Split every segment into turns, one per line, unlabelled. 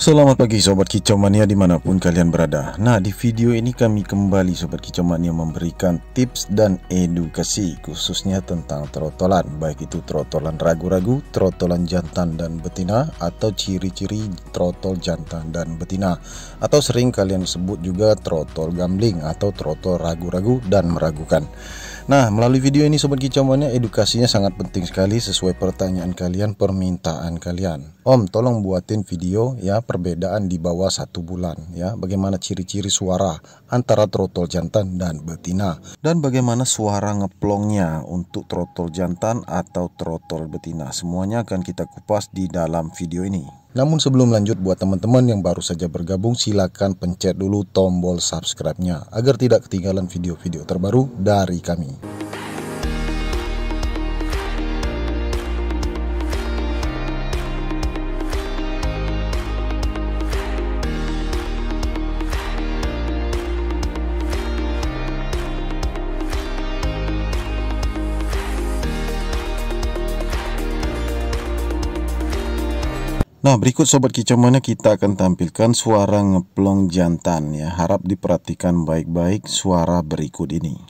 Selamat pagi Sobat Kicau Mania dimanapun kalian berada Nah di video ini kami kembali Sobat Kicau Mania memberikan tips dan edukasi Khususnya tentang trotolan Baik itu trotolan ragu-ragu, trotolan jantan dan betina Atau ciri-ciri trotol jantan dan betina Atau sering kalian sebut juga trotol gambling Atau trotol ragu-ragu dan meragukan Nah, melalui video ini Sobat Kicauannya edukasinya sangat penting sekali sesuai pertanyaan kalian, permintaan kalian. Om, tolong buatin video ya perbedaan di bawah satu bulan ya. Bagaimana ciri-ciri suara antara trotol jantan dan betina. Dan bagaimana suara ngeplongnya untuk trotol jantan atau trotol betina. Semuanya akan kita kupas di dalam video ini. Namun sebelum lanjut buat teman-teman yang baru saja bergabung silakan pencet dulu tombol subscribe-nya agar tidak ketinggalan video-video terbaru dari kami. Nah, berikut sobat kicau kita akan tampilkan suara ngeplong jantan ya. Harap diperhatikan baik-baik suara berikut ini.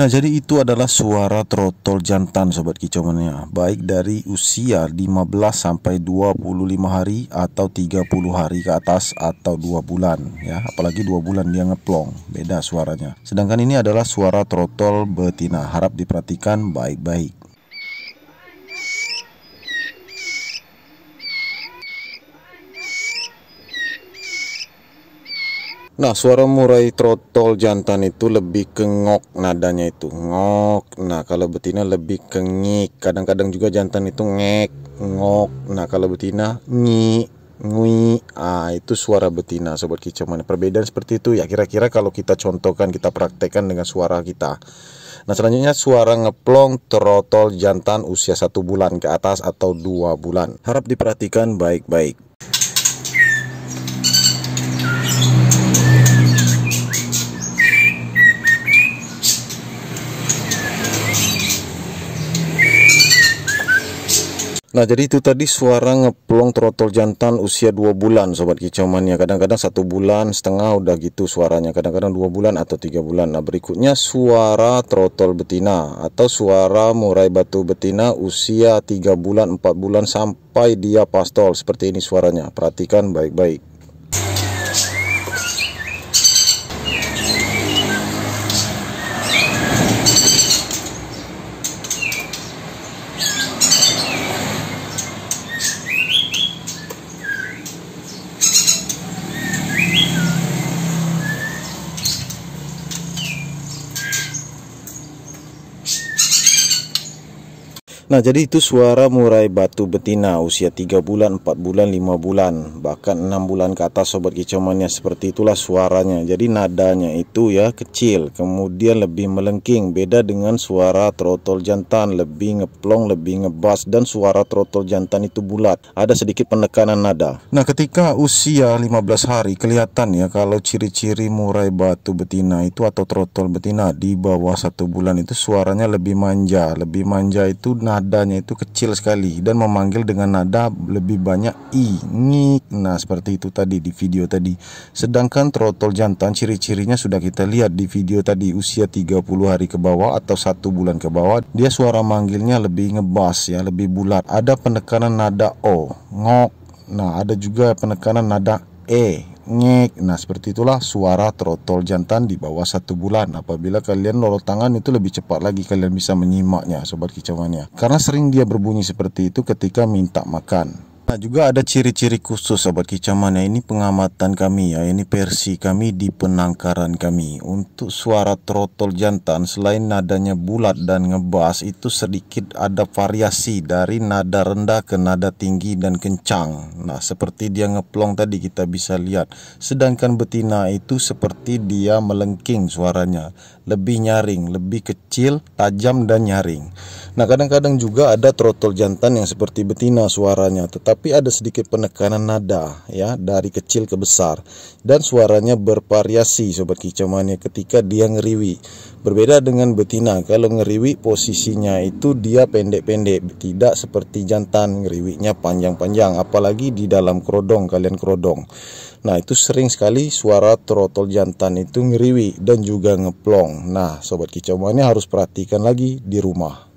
Nah jadi itu adalah suara trotol jantan Sobat kicomannya Baik dari usia 15 sampai 25 hari atau 30 hari ke atas atau 2 bulan ya Apalagi 2 bulan dia ngeplong beda suaranya Sedangkan ini adalah suara trotol betina Harap diperhatikan baik-baik Nah suara murai trotol jantan itu lebih kengok nadanya itu ngok. Nah kalau betina lebih kengik. Kadang-kadang juga jantan itu ngek ngok. Nah kalau betina nyi ngui. Ah itu suara betina sobat kicauan. Perbedaan seperti itu ya kira-kira kalau kita contohkan kita praktekkan dengan suara kita. Nah selanjutnya suara ngeplong trotol jantan usia satu bulan ke atas atau dua bulan. Harap diperhatikan baik-baik. Nah jadi itu tadi suara ngeplong trotol jantan usia 2 bulan sobat kicau mania Kadang-kadang satu bulan setengah udah gitu suaranya Kadang-kadang dua bulan atau tiga bulan Nah berikutnya suara trotol betina Atau suara murai batu betina usia 3 bulan 4 bulan sampai dia pastol Seperti ini suaranya Perhatikan baik-baik Nah jadi itu suara murai batu betina usia 3 bulan, 4 bulan, 5 bulan Bahkan 6 bulan ke atas sobat kicauannya seperti itulah suaranya Jadi nadanya itu ya kecil kemudian lebih melengking Beda dengan suara trotol jantan lebih ngeplong, lebih ngebas Dan suara trotol jantan itu bulat Ada sedikit penekanan nada Nah ketika usia 15 hari kelihatan ya Kalau ciri-ciri murai batu betina itu atau trotol betina di bawah satu bulan itu suaranya lebih manja Lebih manja itu nada nadanya itu kecil sekali dan memanggil dengan nada lebih banyak i, ngik. Nah, seperti itu tadi di video tadi. Sedangkan trotol jantan ciri-cirinya sudah kita lihat di video tadi usia 30 hari ke bawah atau satu bulan ke bawah, dia suara manggilnya lebih ngebas ya, lebih bulat. Ada penekanan nada o, ngok. Nah, ada juga penekanan nada e, ngek. Nah, seperti itulah suara trotol jantan di bawah satu bulan. Apabila kalian lorot tangan itu lebih cepat lagi kalian bisa menyimaknya, sobat kicauannya. Karena sering dia berbunyi seperti itu ketika minta makan. Nah, juga ada ciri-ciri khusus sobat kicaman ya. Ini pengamatan kami ya. Ini versi kami di penangkaran kami. Untuk suara trotol jantan selain nadanya bulat dan ngebas itu sedikit ada variasi dari nada rendah ke nada tinggi dan kencang. Nah, seperti dia ngeplong tadi kita bisa lihat. Sedangkan betina itu seperti dia melengking suaranya, lebih nyaring, lebih kecil, tajam dan nyaring. Nah, kadang-kadang juga ada trotol jantan yang seperti betina suaranya, tetap tapi ada sedikit penekanan nada ya dari kecil ke besar dan suaranya bervariasi sobat kicauannya ketika dia ngeriwi. Berbeda dengan betina, kalau ngeriwi posisinya itu dia pendek-pendek, tidak seperti jantan ngeriwinya panjang-panjang apalagi di dalam kerodong kalian kerodong. Nah, itu sering sekali suara trotol jantan itu ngeriwi dan juga ngeplong. Nah, sobat kicauannya harus perhatikan lagi di rumah.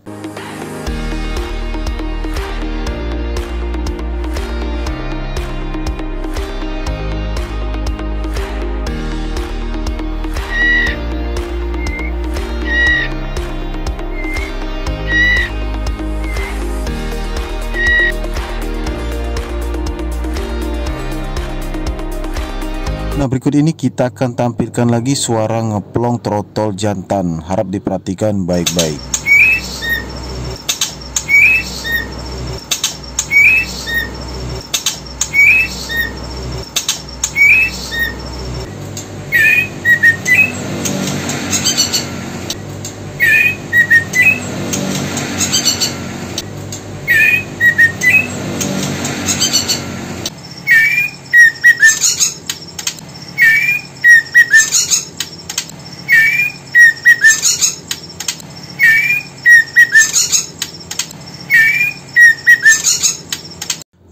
Nah berikut ini kita akan tampilkan lagi suara ngeplong trotol jantan Harap diperhatikan baik-baik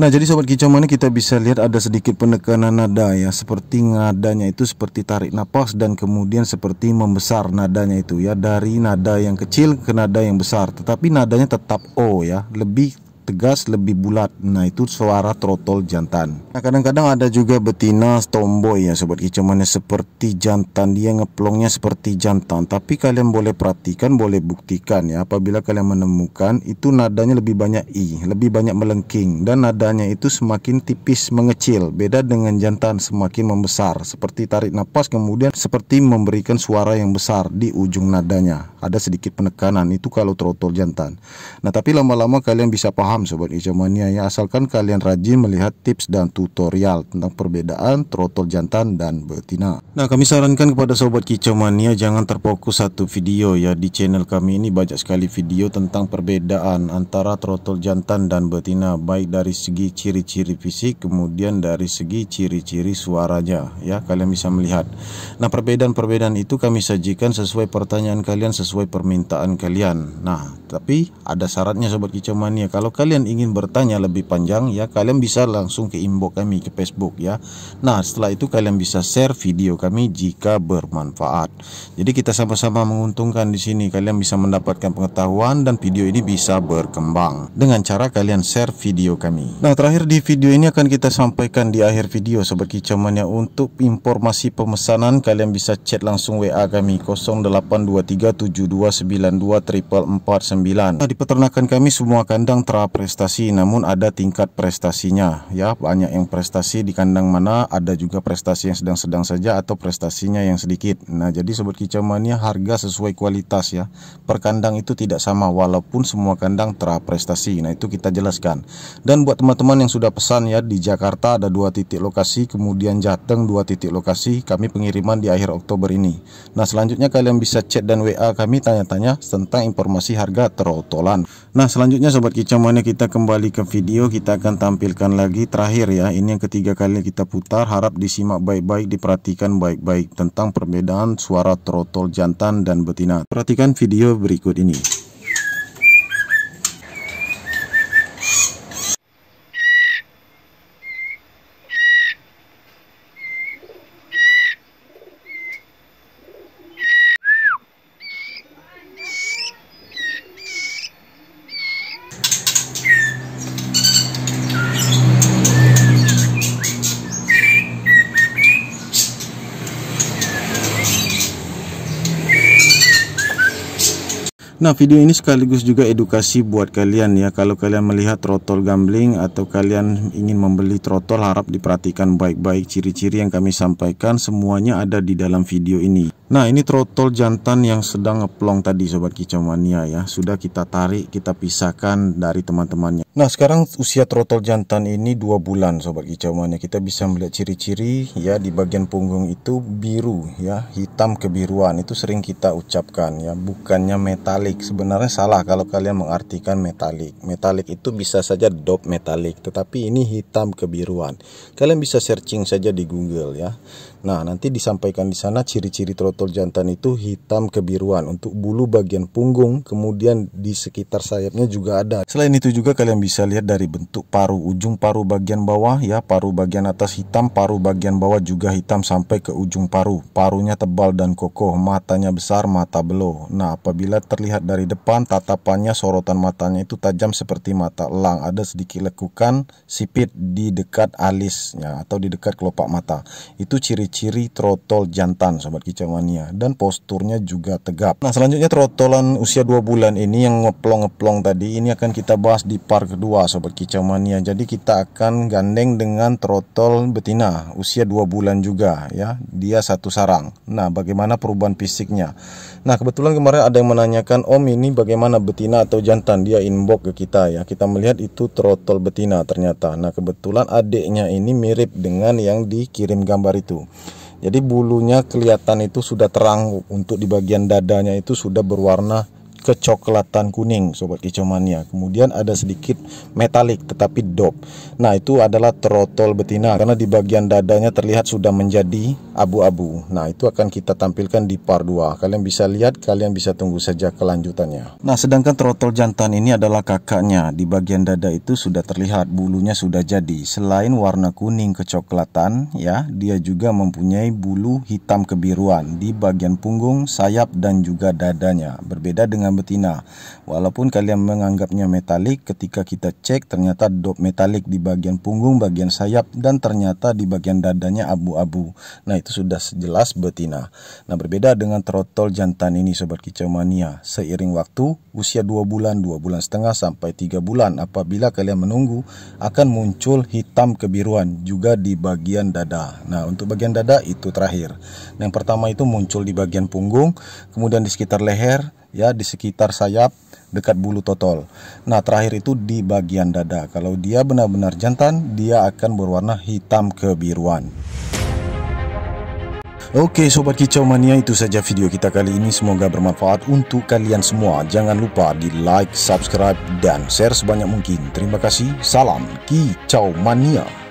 Nah, jadi sobat kicau mana kita bisa lihat ada sedikit penekanan nada ya, seperti nadanya itu seperti tarik napas dan kemudian seperti membesar nadanya itu ya dari nada yang kecil ke nada yang besar, tetapi nadanya tetap o ya, lebih tegas lebih bulat nah itu suara trotol jantan nah kadang-kadang ada juga betina tomboy ya sobat kicemannya seperti jantan dia ngeplongnya seperti jantan tapi kalian boleh perhatikan boleh buktikan ya apabila kalian menemukan itu nadanya lebih banyak i lebih banyak melengking dan nadanya itu semakin tipis mengecil beda dengan jantan semakin membesar seperti tarik nafas kemudian seperti memberikan suara yang besar di ujung nadanya ada sedikit penekanan itu kalau trotol jantan. Nah, tapi lama-lama kalian bisa paham sobat Ijamania ya asalkan kalian rajin melihat tips dan tutorial tentang perbedaan trotol jantan dan betina. Nah, kami sarankan kepada sobat Kicomania jangan terfokus satu video ya di channel kami ini banyak sekali video tentang perbedaan antara trotol jantan dan betina baik dari segi ciri-ciri fisik kemudian dari segi ciri-ciri suaranya ya kalian bisa melihat. Nah, perbedaan-perbedaan itu kami sajikan sesuai pertanyaan kalian sesuai sesuai permintaan kalian. Nah, tapi ada syaratnya sobat mania. Kalau kalian ingin bertanya lebih panjang ya, kalian bisa langsung ke inbox kami ke Facebook ya. Nah, setelah itu kalian bisa share video kami jika bermanfaat. Jadi kita sama-sama menguntungkan di sini. Kalian bisa mendapatkan pengetahuan dan video ini bisa berkembang dengan cara kalian share video kami. Nah, terakhir di video ini akan kita sampaikan di akhir video sobat mania untuk informasi pemesanan kalian bisa chat langsung WA kami 0823 Nah Di peternakan kami semua kandang teraprestasi, namun ada tingkat prestasinya ya banyak yang prestasi di kandang mana ada juga prestasi yang sedang-sedang saja atau prestasinya yang sedikit. Nah jadi sobat kicau mania harga sesuai kualitas ya per kandang itu tidak sama walaupun semua kandang teraprestasi. Nah itu kita jelaskan. Dan buat teman-teman yang sudah pesan ya di Jakarta ada dua titik lokasi kemudian Jateng dua titik lokasi kami pengiriman di akhir Oktober ini. Nah selanjutnya kalian bisa chat dan WA kami kami tanya-tanya tentang informasi harga terotolan. Nah selanjutnya Sobat Kicau kita kembali ke video kita akan tampilkan lagi terakhir ya ini yang ketiga kali kita putar harap disimak baik-baik diperhatikan baik-baik tentang perbedaan suara trotol jantan dan betina. Perhatikan video berikut ini. Nah video ini sekaligus juga edukasi buat kalian ya Kalau kalian melihat trotol gambling atau kalian ingin membeli trotol harap diperhatikan baik-baik Ciri-ciri yang kami sampaikan semuanya ada di dalam video ini Nah ini trotol jantan yang sedang ngeplong tadi Sobat Kicau Mania ya Sudah kita tarik kita pisahkan dari teman-temannya Nah sekarang usia trotol jantan ini 2 bulan Sobat Kicau Mania Kita bisa melihat ciri-ciri ya di bagian punggung itu biru ya Hitam kebiruan itu sering kita ucapkan ya Bukannya metalik sebenarnya salah kalau kalian mengartikan metalik Metalik itu bisa saja dop metalik Tetapi ini hitam kebiruan Kalian bisa searching saja di Google ya Nah, nanti disampaikan di sana ciri-ciri trotol jantan itu hitam kebiruan untuk bulu bagian punggung, kemudian di sekitar sayapnya juga ada. Selain itu juga kalian bisa lihat dari bentuk paru ujung paru bagian bawah ya, paru bagian atas hitam, paru bagian bawah juga hitam sampai ke ujung paru. Parunya tebal dan kokoh, matanya besar, mata belok. Nah, apabila terlihat dari depan, tatapannya sorotan matanya itu tajam seperti mata elang, ada sedikit lekukan sipit di dekat alisnya atau di dekat kelopak mata. Itu ciri ciri trotol jantan sobat kicamania dan posturnya juga tegap nah selanjutnya trotolan usia 2 bulan ini yang ngeplong-ngeplong tadi ini akan kita bahas di part kedua sobat kicamania. jadi kita akan gandeng dengan trotol betina usia 2 bulan juga ya dia satu sarang nah bagaimana perubahan fisiknya nah kebetulan kemarin ada yang menanyakan om ini bagaimana betina atau jantan dia inbox ke kita ya kita melihat itu trotol betina ternyata nah kebetulan adiknya ini mirip dengan yang dikirim gambar itu jadi bulunya kelihatan itu sudah terang untuk di bagian dadanya itu sudah berwarna kecoklatan kuning sobat kicomania. Kemudian ada sedikit metalik tetapi dop. Nah, itu adalah trotol betina karena di bagian dadanya terlihat sudah menjadi abu-abu. Nah, itu akan kita tampilkan di part 2. Kalian bisa lihat, kalian bisa tunggu saja kelanjutannya. Nah, sedangkan trotol jantan ini adalah kakaknya. Di bagian dada itu sudah terlihat bulunya sudah jadi. Selain warna kuning kecoklatan, ya, dia juga mempunyai bulu hitam kebiruan di bagian punggung, sayap dan juga dadanya. Berbeda dengan betina. Walaupun kalian menganggapnya metalik, ketika kita cek ternyata dop metalik di bagian punggung, bagian sayap dan ternyata di bagian dadanya abu-abu. Nah, itu sudah sejelas betina. Nah berbeda dengan trotol jantan ini sobat kicau mania. Seiring waktu usia 2 bulan, 2 bulan setengah sampai 3 bulan apabila kalian menunggu akan muncul hitam kebiruan juga di bagian dada. Nah untuk bagian dada itu terakhir. Nah, yang pertama itu muncul di bagian punggung, kemudian di sekitar leher, ya di sekitar sayap dekat bulu totol. Nah, terakhir itu di bagian dada. Kalau dia benar-benar jantan, dia akan berwarna hitam kebiruan. Oke Sobat Kicau Mania itu saja video kita kali ini semoga bermanfaat untuk kalian semua jangan lupa di like subscribe dan share sebanyak mungkin terima kasih salam Kicau Mania